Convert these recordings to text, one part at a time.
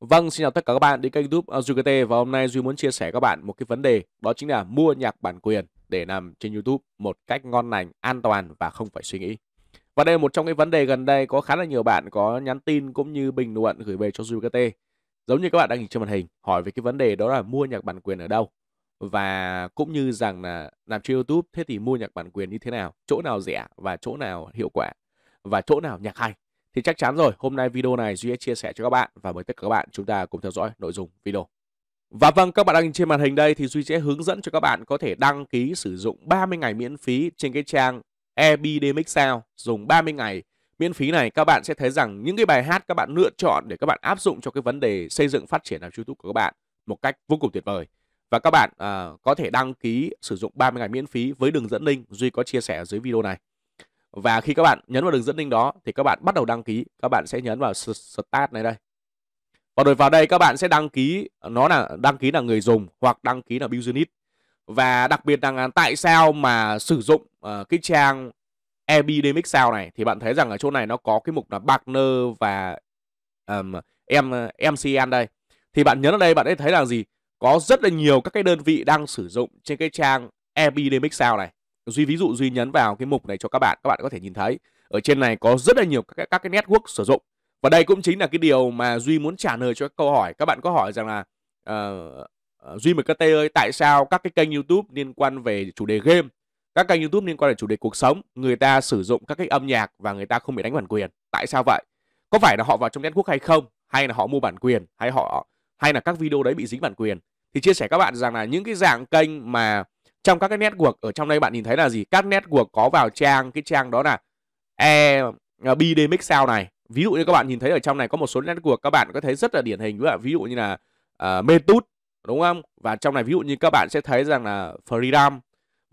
Vâng, xin chào tất cả các bạn đến kênh YouTube à, Duy và hôm nay Duy muốn chia sẻ các bạn một cái vấn đề đó chính là mua nhạc bản quyền để làm trên YouTube một cách ngon lành, an toàn và không phải suy nghĩ. Và đây là một trong những vấn đề gần đây có khá là nhiều bạn có nhắn tin cũng như bình luận gửi về cho Duy Giống như các bạn đang nhìn trên màn hình hỏi về cái vấn đề đó là mua nhạc bản quyền ở đâu và cũng như rằng là làm trên YouTube thế thì mua nhạc bản quyền như thế nào, chỗ nào rẻ và chỗ nào hiệu quả và chỗ nào nhạc hay thì chắc chắn rồi, hôm nay video này Duy sẽ chia sẻ cho các bạn và mời tất cả các bạn chúng ta cùng theo dõi nội dung video. Và vâng, các bạn đang nhìn trên màn hình đây thì Duy sẽ hướng dẫn cho các bạn có thể đăng ký sử dụng 30 ngày miễn phí trên cái trang Epidemic Sound. Dùng 30 ngày miễn phí này các bạn sẽ thấy rằng những cái bài hát các bạn lựa chọn để các bạn áp dụng cho cái vấn đề xây dựng phát triển làm YouTube của các bạn một cách vô cùng tuyệt vời. Và các bạn à, có thể đăng ký sử dụng 30 ngày miễn phí với đường dẫn link Duy có chia sẻ ở dưới video này và khi các bạn nhấn vào đường dẫn link đó thì các bạn bắt đầu đăng ký các bạn sẽ nhấn vào start này đây và rồi vào đây các bạn sẽ đăng ký nó là đăng ký là người dùng hoặc đăng ký là business và đặc biệt là tại sao mà sử dụng uh, cái trang Epidemic Sound này thì bạn thấy rằng ở chỗ này nó có cái mục là partner và um, em MCN đây thì bạn nhấn ở đây bạn sẽ thấy là gì có rất là nhiều các cái đơn vị đang sử dụng trên cái trang Epidemic Sound này duy ví dụ duy nhấn vào cái mục này cho các bạn các bạn có thể nhìn thấy ở trên này có rất là nhiều các, các cái network sử dụng và đây cũng chính là cái điều mà duy muốn trả lời cho các câu hỏi các bạn có hỏi rằng là uh, duy mkt ơi tại sao các cái kênh youtube liên quan về chủ đề game các kênh youtube liên quan đến chủ đề cuộc sống người ta sử dụng các cái âm nhạc và người ta không bị đánh bản quyền tại sao vậy có phải là họ vào trong network hay không hay là họ mua bản quyền hay họ hay là các video đấy bị dính bản quyền thì chia sẻ các bạn rằng là những cái dạng kênh mà trong các cái network ở trong đây bạn nhìn thấy là gì các network có vào trang cái trang đó là e ờ, bdmix sao này ví dụ như các bạn nhìn thấy ở trong này có một số network các bạn có thấy rất là điển hình với ví dụ như là uh, metut đúng không và trong này ví dụ như các bạn sẽ thấy rằng là freedom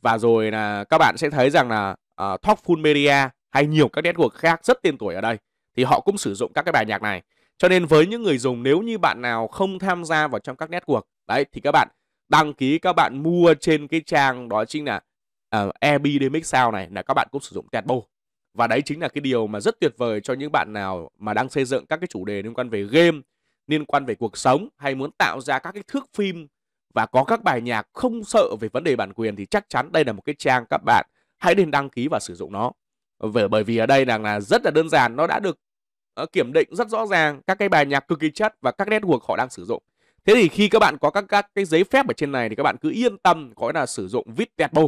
và rồi là các bạn sẽ thấy rằng là uh, ờ, Talkful Media hay nhiều các network khác rất tên tuổi ở đây thì họ cũng sử dụng các cái bài nhạc này. Cho nên với những người dùng nếu như bạn nào không tham gia vào trong các network đấy thì các bạn đăng ký các bạn mua trên cái trang đó chính là uh, Epidemic Sound này là các bạn cũng sử dụng Tadbo. Và đấy chính là cái điều mà rất tuyệt vời cho những bạn nào mà đang xây dựng các cái chủ đề liên quan về game, liên quan về cuộc sống hay muốn tạo ra các cái thước phim và có các bài nhạc không sợ về vấn đề bản quyền thì chắc chắn đây là một cái trang các bạn hãy nên đăng ký và sử dụng nó. bởi vì ở đây là, là rất là đơn giản, nó đã được ờ, kiểm định rất rõ ràng các cái bài nhạc cực kỳ chất và các network họ đang sử dụng Thế thì khi các bạn có các các cái giấy phép ở trên này thì các bạn cứ yên tâm gọi là sử dụng Vitesbo.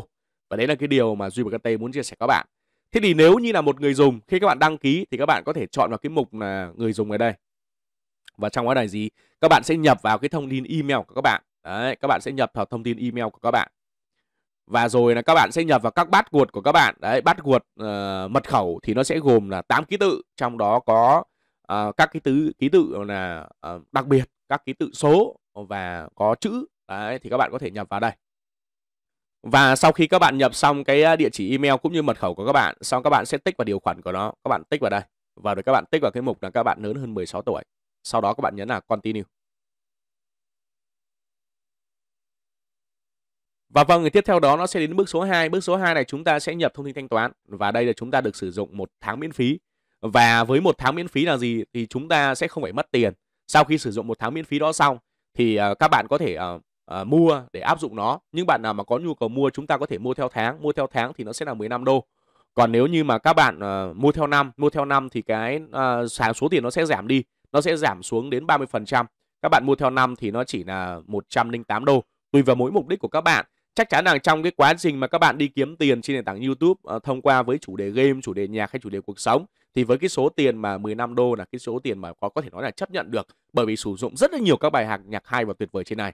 Và đấy là cái điều mà Duy và Tây muốn chia sẻ các bạn. Thế thì nếu như là một người dùng khi các bạn đăng ký thì các bạn có thể chọn vào cái mục là người dùng ở đây. Và trong cái này gì? Các bạn sẽ nhập vào cái thông tin email của các bạn. Đấy, các bạn sẽ nhập vào thông tin email của các bạn. Và rồi là các bạn sẽ nhập vào các bát guột của các bạn. Đấy, bát guột uh, mật khẩu thì nó sẽ gồm là 8 ký tự, trong đó có uh, các cái tứ ký tự là uh, đặc biệt các ký tự số và có chữ đấy, thì các bạn có thể nhập vào đây và sau khi các bạn nhập xong cái à, địa chỉ email cũng như mật khẩu của các bạn xong các bạn sẽ tích vào điều khoản của nó các bạn tích vào đây và rồi các bạn tích vào cái mục là các bạn lớn hơn 16 tuổi sau đó các bạn nhấn là continue Và vâng, thì tiếp theo đó nó sẽ đến bước số 2. Bước số 2 này chúng ta sẽ nhập thông tin thanh toán. Và đây là chúng ta được sử dụng một tháng miễn phí. Và với một tháng miễn phí là gì? Thì chúng ta sẽ không phải mất tiền sau khi sử dụng một tháng miễn phí đó xong thì ờ, các bạn có thể uh, uh, mua để áp dụng nó nhưng bạn nào mà có nhu cầu mua chúng ta có thể mua theo tháng mua theo tháng thì nó sẽ là 15 đô còn nếu như mà các bạn uh, mua theo năm mua theo năm thì cái uh, số tiền nó sẽ giảm đi nó sẽ giảm xuống đến 30% các bạn mua theo năm thì nó chỉ là 108 đô tùy vào mỗi mục đích của các bạn chắc chắn rằng trong cái quá trình mà các bạn đi kiếm tiền trên nền tảng YouTube uh, thông qua với chủ đề game, chủ đề nhạc hay chủ đề cuộc sống thì với cái số tiền mà 15 đô là cái số tiền mà có có thể nói là chấp nhận được bởi vì sử dụng rất là nhiều các bài hàng nhạc hay và tuyệt vời trên này.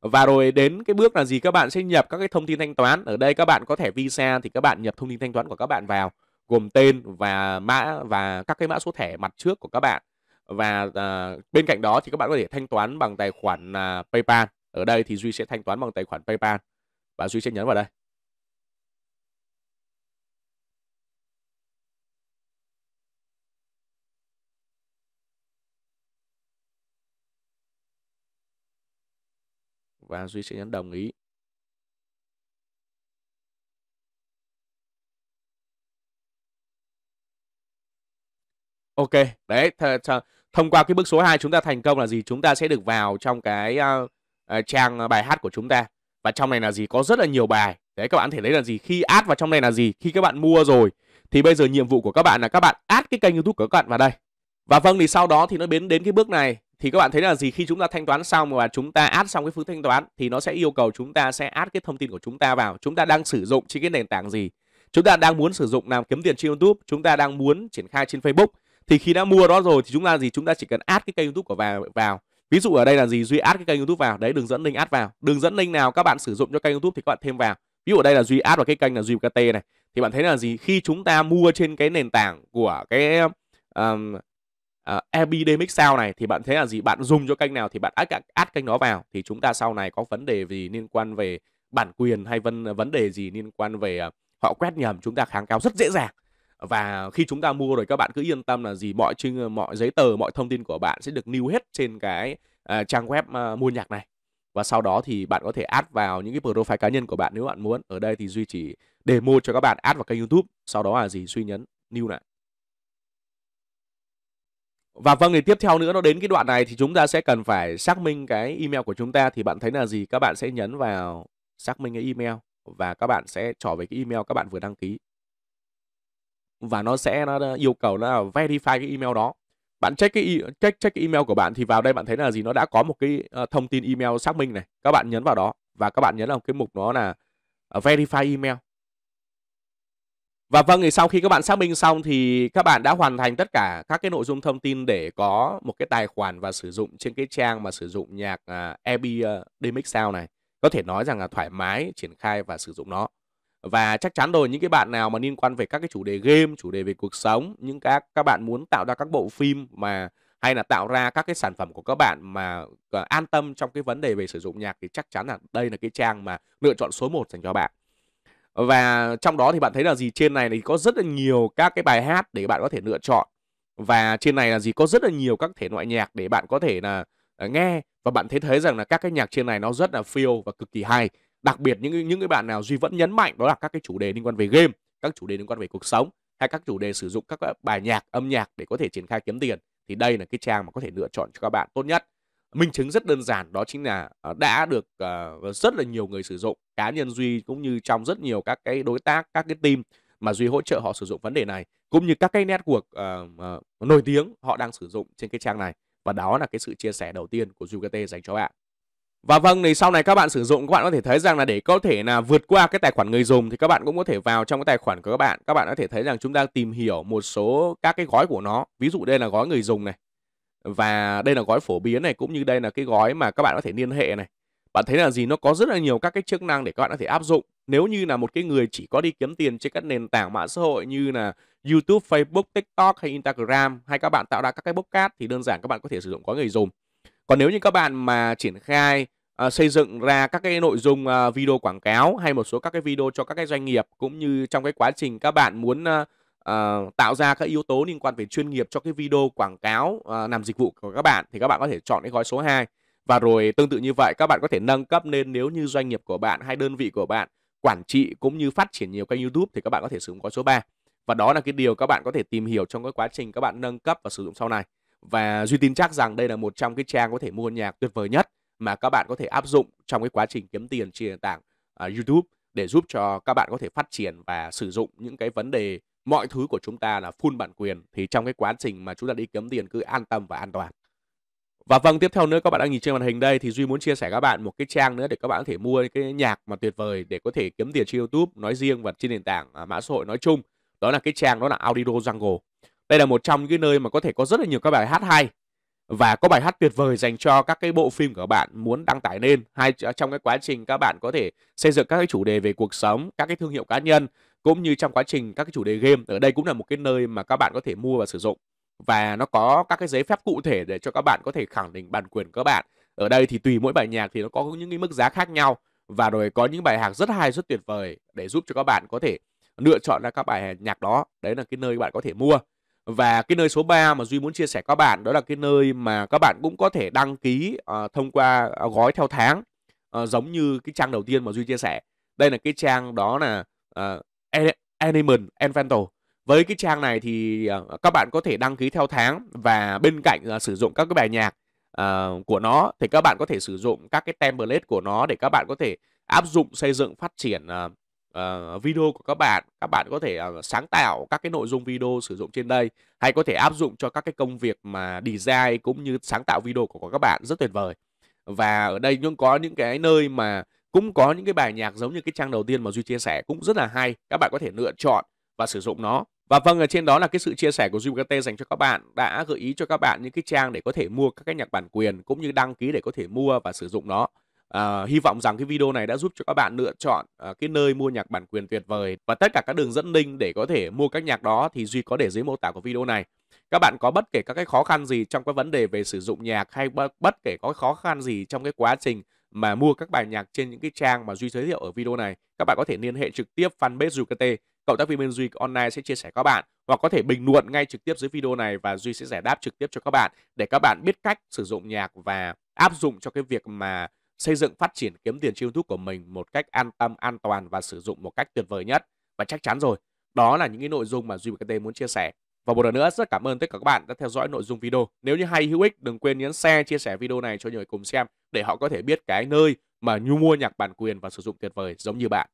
Và rồi đến cái bước là gì các bạn sẽ nhập các cái thông tin thanh toán. Ở đây các bạn có thẻ Visa thì các bạn nhập thông tin thanh toán của các bạn vào gồm tên và mã và các cái mã số thẻ mặt trước của các bạn. Và à, bên cạnh đó thì các bạn có thể thanh toán bằng tài khoản à, PayPal. Ở đây thì Duy sẽ thanh toán bằng tài khoản PayPal và Duy sẽ nhấn vào đây. và Duy sẽ nhấn đồng ý. Ok, đấy, th th thông qua cái bước số 2 chúng ta thành công là gì? Chúng ta sẽ được vào trong cái uh, uh, trang bài hát của chúng ta. Và trong này là gì? Có rất là nhiều bài. Đấy, các bạn thể thấy là gì? Khi add vào trong này là gì? Khi các bạn mua rồi, thì bây giờ nhiệm vụ của các bạn là các bạn add cái kênh youtube của các bạn vào đây. Và vâng thì sau đó thì nó biến đến cái bước này thì các bạn thấy là gì khi chúng ta thanh toán xong và chúng ta add xong cái phương thanh toán thì nó sẽ yêu cầu chúng ta sẽ add cái thông tin của chúng ta vào chúng ta đang sử dụng trên cái nền tảng gì chúng ta đang muốn sử dụng làm kiếm tiền trên youtube chúng ta đang muốn triển khai trên facebook thì khi đã mua đó rồi thì chúng ta gì chúng ta chỉ cần add cái kênh youtube của vào vào ví dụ ở đây là gì duy add cái kênh youtube vào đấy đường dẫn link add vào đường dẫn link nào các bạn sử dụng cho kênh youtube thì các bạn thêm vào ví dụ ở đây là duy add vào cái kênh là duy kt này thì bạn thấy là gì khi chúng ta mua trên cái nền tảng của cái um, uh, epidemic sound này thì bạn thấy là gì bạn dùng cho kênh nào thì bạn add, add kênh đó vào thì chúng ta sau này có vấn đề gì liên quan về bản quyền hay vấn vấn đề gì liên quan về uh, họ quét nhầm chúng ta kháng cáo rất dễ dàng và khi chúng ta mua rồi các bạn cứ yên tâm là gì mọi chứng, mọi giấy tờ mọi thông tin của bạn sẽ được lưu hết trên cái uh, trang web uh, mua nhạc này và sau đó thì bạn có thể add vào những cái profile cá nhân của bạn nếu bạn muốn ở đây thì duy chỉ để mua cho các bạn add vào kênh youtube sau đó là gì suy nhấn new lại và vâng thì tiếp theo nữa nó đến cái đoạn này thì chúng ta sẽ cần phải xác minh cái email của chúng ta thì bạn thấy là gì? Các bạn sẽ nhấn vào xác minh cái email và các bạn sẽ trở về cái email các bạn vừa đăng ký. Và nó sẽ nó yêu cầu là verify cái email đó. Bạn check cái e, check check cái email của bạn thì vào đây bạn thấy là gì? Nó đã có một cái ờ, thông tin email xác minh này. Các bạn nhấn vào đó và các bạn nhấn vào cái mục đó là ờ, verify email và vâng thì sau khi các bạn xác minh xong thì các bạn đã hoàn thành tất cả các cái nội dung thông tin để có một cái tài khoản và sử dụng trên cái trang mà sử dụng nhạc uh, à, EB uh, ờ, Demix Sound này. Có thể nói rằng là thoải mái triển khai và sử dụng nó. Và chắc chắn rồi những cái bạn nào mà liên quan về các cái chủ đề game, chủ đề về cuộc sống, những các các bạn muốn tạo ra các bộ phim mà hay là tạo ra các cái sản phẩm của các bạn mà ờ, an tâm trong cái vấn đề về sử dụng nhạc thì chắc chắn là đây là cái trang mà lựa chọn số 1 dành cho bạn. Và trong đó thì bạn thấy là gì trên này thì có rất là nhiều các cái bài hát để bạn có thể lựa chọn. Và trên này là gì có rất là nhiều các thể loại nhạc để bạn có thể là à, nghe và bạn thấy thấy rằng là các cái nhạc trên này nó rất là phiêu và cực kỳ hay. Đặc biệt những những cái bạn nào Duy vẫn nhấn mạnh đó là các cái chủ đề liên quan về game, các chủ đề liên quan về cuộc sống hay các chủ đề sử dụng các bài nhạc, âm nhạc để có thể triển khai kiếm tiền thì đây là cái trang mà có thể lựa chọn cho các bạn tốt nhất minh chứng rất đơn giản đó chính là à, đã được à, rất là nhiều người sử dụng cá nhân Duy cũng như trong rất nhiều các cái đối tác, các cái team mà Duy hỗ trợ họ sử dụng vấn đề này cũng như các cái network uh, uh, nổi tiếng họ đang sử dụng trên cái trang này và đó là cái sự chia sẻ đầu tiên của UKT dành cho bạn. Và vâng thì sau này các bạn sử dụng các bạn có thể thấy rằng là để có thể là vượt qua cái tài khoản người dùng thì các bạn cũng có thể vào trong cái tài khoản của các bạn. Các bạn có thể thấy rằng chúng ta tìm hiểu một số các cái gói của nó. Ví dụ đây là gói người dùng này. Và đây là gói phổ biến này cũng như đây là cái gói mà các bạn có thể liên hệ này bạn thấy là gì nó có rất là nhiều các cái chức năng để các bạn có thể áp dụng nếu như là một cái người chỉ có đi kiếm tiền trên các nền tảng mạng xã hội như là YouTube, Facebook, TikTok hay Instagram hay các bạn tạo ra các cái podcast thì đơn giản các bạn có thể sử dụng gói người dùng. Còn nếu như các bạn mà triển khai uh, xây dựng ra các cái nội dung uh, video quảng cáo hay một số các cái video cho các cái doanh nghiệp cũng như trong cái quá trình các bạn muốn uh, uh, tạo ra các yếu tố liên quan về chuyên nghiệp cho cái video quảng cáo uh, làm dịch vụ của các bạn thì các bạn có thể chọn cái gói số 2 và rồi tương tự như vậy các bạn có thể nâng cấp lên nếu như doanh nghiệp của bạn hay đơn vị của bạn quản trị cũng như phát triển nhiều kênh YouTube thì các bạn có thể sử dụng gói số 3. Và đó là cái điều các bạn có thể tìm hiểu trong cái quá trình các bạn nâng cấp và sử dụng sau này. Và Duy tin chắc rằng đây là một trong cái trang có thể mua nhạc tuyệt vời nhất mà các bạn có thể áp dụng trong cái quá trình kiếm tiền trên nền tảng uh, YouTube để giúp cho các bạn có thể phát triển và sử dụng những cái vấn đề mọi thứ của chúng ta là full bản quyền thì trong cái quá trình mà chúng ta đi kiếm tiền cứ an tâm và an toàn. Và vâng, tiếp theo nữa các bạn đang nhìn trên màn hình đây thì Duy muốn chia sẻ các bạn một cái trang nữa để các bạn có thể mua cái nhạc mà tuyệt vời để có thể kiếm tiền trên YouTube nói riêng và trên nền tảng à, mã xã hội nói chung. Đó là cái trang đó là Audio Jungle. Đây là một trong những cái nơi mà có thể có rất là nhiều các bài hát hay và có bài hát tuyệt vời dành cho các cái bộ phim của các bạn muốn đăng tải lên hay trong cái quá trình các bạn có thể xây dựng các cái chủ đề về cuộc sống, các cái thương hiệu cá nhân cũng như trong quá trình các cái chủ đề game. Ở đây cũng là một cái nơi mà các bạn có thể mua và sử dụng và nó có các cái giấy phép cụ thể để cho các bạn có thể khẳng định bản quyền các bạn. Ở đây thì tùy mỗi bài nhạc thì nó có những cái mức giá khác nhau và rồi có những bài hát rất hay rất tuyệt vời để giúp cho các bạn có thể lựa chọn ra các bài nhạc đó. Đấy là cái nơi bạn có thể mua. Và cái nơi số 3 mà Duy muốn chia sẻ các bạn đó là cái nơi mà các bạn cũng có thể đăng ký uh, thông qua ờ, gói theo tháng uh, giống như cái trang đầu tiên mà Duy chia sẻ. Đây là cái trang đó là uh, animal Envental với cái trang này thì ờ, các bạn có thể đăng ký theo tháng và bên cạnh uh, sử dụng các cái bài nhạc uh, của nó thì các bạn có thể sử dụng các cái template của nó để các bạn có thể áp dụng xây dựng phát triển uh, uh, video của các bạn các bạn có thể uh, sáng tạo các cái nội dung video sử dụng trên đây hay có thể áp dụng cho các cái công việc mà design cũng như sáng tạo video của các bạn rất tuyệt vời và ở đây cũng có những cái nơi mà cũng có những cái bài nhạc giống như cái trang đầu tiên mà duy chia sẻ cũng rất là hay các bạn có thể lựa chọn và sử dụng nó và vâng, ở trên đó là cái sự chia sẻ của Jubkt dành cho các bạn đã gợi ý cho các bạn những cái trang để có thể mua các cái nhạc bản quyền cũng như đăng ký để có thể mua và sử dụng nó. À, hy vọng rằng cái video này đã giúp cho các bạn lựa chọn à, cái nơi mua nhạc bản quyền tuyệt vời và tất cả các đường dẫn link để có thể mua các nhạc đó thì Duy có để dưới mô tả của video này. Các bạn có bất kể các cái khó khăn gì trong cái vấn đề về sử dụng nhạc hay bất kể có khó khăn gì trong cái quá trình mà mua các bài nhạc trên những cái trang mà Duy giới thiệu ở video này, các bạn có thể liên hệ trực tiếp fanpage Duy cộng tác viên bên Duy online sẽ chia sẻ các bạn hoặc có thể bình luận ngay trực tiếp dưới video này và Duy sẽ giải đáp trực tiếp cho các bạn để các bạn biết cách sử dụng nhạc và áp dụng cho cái việc mà xây dựng phát triển kiếm tiền trên YouTube của mình một cách an tâm, an toàn và sử dụng một cách tuyệt vời nhất. Và chắc chắn rồi, đó là những cái nội dung mà Duy và KT muốn chia sẻ. Và một lần nữa rất cảm ơn tất cả các bạn đã theo dõi nội dung video. Nếu như hay hữu ích đừng quên nhấn share chia sẻ video này cho nhiều người cùng xem để họ có thể biết cái nơi mà nhu mua nhạc bản quyền và sử dụng tuyệt vời giống như bạn.